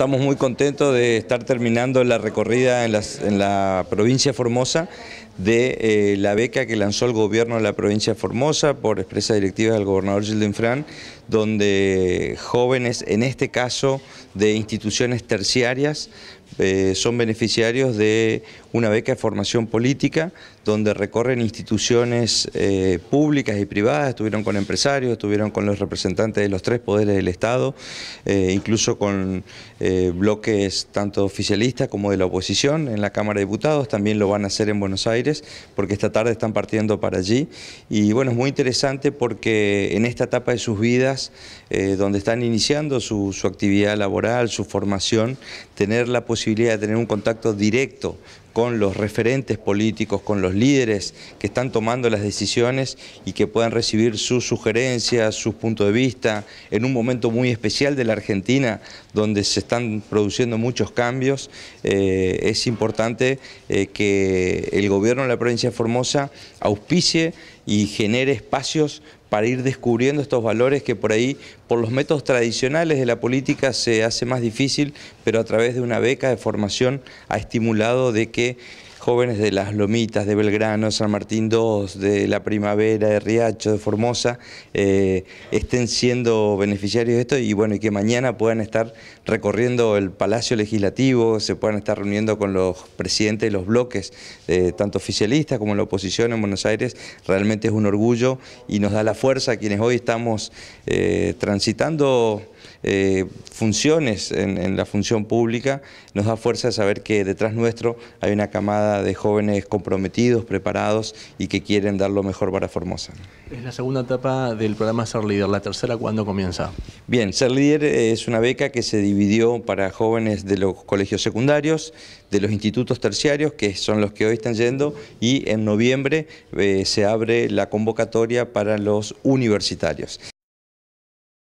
Estamos muy contentos de estar terminando la recorrida en, la provincia Formosa de eh, la beca que lanzó el gobierno de la provincia Formosa por expresa directiva del gobernador Gilden Fran, donde jóvenes, en este caso de instituciones terciarias, eh, son beneficiarios de una beca de formación política donde recorren instituciones eh, públicas y privadas, estuvieron con empresarios, estuvieron con los representantes de los tres poderes del Estado, eh, incluso con bloques tanto oficialistas como de la oposición en la Cámara de Diputados, también lo van a hacer en Buenos Aires porque esta tarde están partiendo para allí y bueno, es muy interesante porque en esta etapa de sus vidas, donde están iniciando su, su actividad laboral, su formación, tener la posibilidad posibilidad de tener un contacto directo con los referentes políticos, con los líderes que están tomando las decisiones y que puedan recibir sus sugerencias, sus puntos de vista, en un momento muy especial de la Argentina, donde se están produciendo muchos cambios, eh, es importante eh, que el gobierno de la provincia de Formosa auspicie y genere espacios para ir descubriendo estos valores que por ahí, por los métodos tradicionales de la política, se hace más difícil, pero a través de una beca de formación ha estimulado de que jóvenes de Las Lomitas, de Belgrano, San Martín II, de La Primavera, de Riacho, de Formosa, eh, estén siendo beneficiarios de esto y bueno, y que mañana puedan estar recorriendo el Palacio Legislativo, se puedan estar reuniendo con los presidentes de los bloques, eh, tanto oficialistas como la oposición en Buenos Aires, realmente es un orgullo y nos da la fuerza a quienes hoy estamos eh, transitando eh, funciones en, la función pública, nos da fuerza saber que detrás nuestro hay una camada de jóvenes comprometidos, preparados y que quieren dar lo mejor para Formosa. Es la segunda etapa del programa Ser Líder, la tercera ¿cuándo comienza? Bien, Ser Líder es una beca que se dividió para jóvenes de los colegios secundarios, de los institutos terciarios, que son los que hoy están yendo, y en noviembre eh, se abre la convocatoria para los universitarios.